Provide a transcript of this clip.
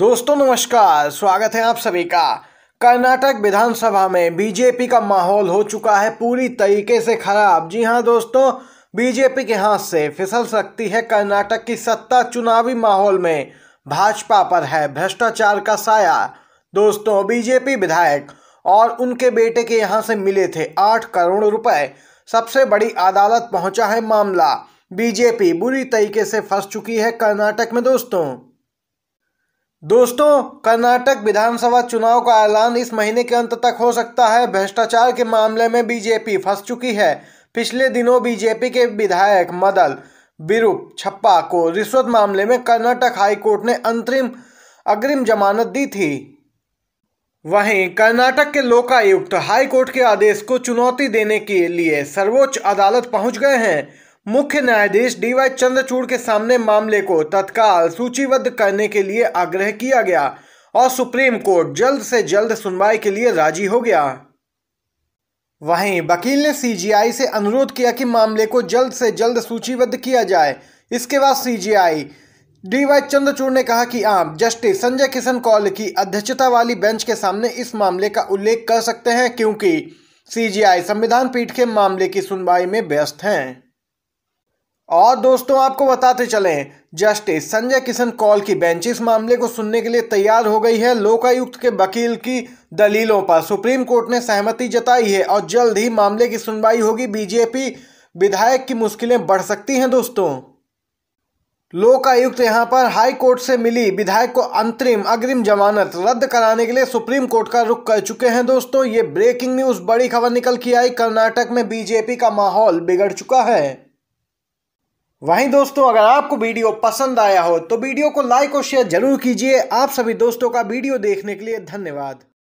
दोस्तों नमस्कार स्वागत है आप सभी का कर्नाटक विधानसभा में बीजेपी का माहौल हो चुका है पूरी तरीके से खराब जी हां दोस्तों बीजेपी के हाथ से फिसल सकती है कर्नाटक की सत्ता चुनावी माहौल में भाजपा पर है भ्रष्टाचार का साया दोस्तों बीजेपी विधायक और उनके बेटे के यहां से मिले थे आठ करोड़ रुपए सबसे बड़ी अदालत पहुंचा है मामला बीजेपी बुरी तरीके से फंस चुकी है कर्नाटक में दोस्तों दोस्तों कर्नाटक विधानसभा चुनाव का ऐलान इस महीने के अंत तक हो सकता है भ्रष्टाचार के मामले में बीजेपी फंस चुकी है पिछले दिनों बीजेपी के विधायक मदल बिरूप छप्पा को रिश्वत मामले में कर्नाटक हाईकोर्ट ने अंतरिम अग्रिम जमानत दी थी वहीं कर्नाटक के लोकायुक्त हाईकोर्ट के आदेश को चुनौती देने के लिए सर्वोच्च अदालत पहुंच गए हैं मुख्य न्यायाधीश डीवाई चंद्रचूड़ के सामने मामले को तत्काल सूचीबद्ध करने के लिए आग्रह किया गया और सुप्रीम कोर्ट जल्द से जल्द सुनवाई के लिए राजी हो गया वहीं वकील ने सीजीआई से अनुरोध किया कि मामले को जल्द से जल्द सूचीबद्ध किया जाए इसके बाद सीजीआई डी वाई चंद्रचूड़ ने कहा कि आप जस्टिस संजय किशन कौल की अध्यक्षता वाली बेंच के सामने इस मामले का उल्लेख कर सकते हैं क्योंकि सीजीआई संविधान पीठ के मामले की सुनवाई में व्यस्त हैं और दोस्तों आपको बताते चले जस्टिस संजय किशन कौल की बेंच इस मामले को सुनने के लिए तैयार हो गई है लोकायुक्त के वकील की दलीलों पर सुप्रीम कोर्ट ने सहमति जताई है और जल्द ही मामले की सुनवाई होगी बीजेपी विधायक की मुश्किलें बढ़ सकती हैं दोस्तों लोकायुक्त यहां पर हाई कोर्ट से मिली विधायक को अंतरिम अग्रिम जमानत रद्द कराने के लिए सुप्रीम कोर्ट का रुख कर चुके हैं दोस्तों ये ब्रेकिंग न्यूज बड़ी खबर निकल के आई कर्नाटक में बीजेपी का माहौल बिगड़ चुका है वहीं दोस्तों अगर आपको वीडियो पसंद आया हो तो वीडियो को लाइक और शेयर जरूर कीजिए आप सभी दोस्तों का वीडियो देखने के लिए धन्यवाद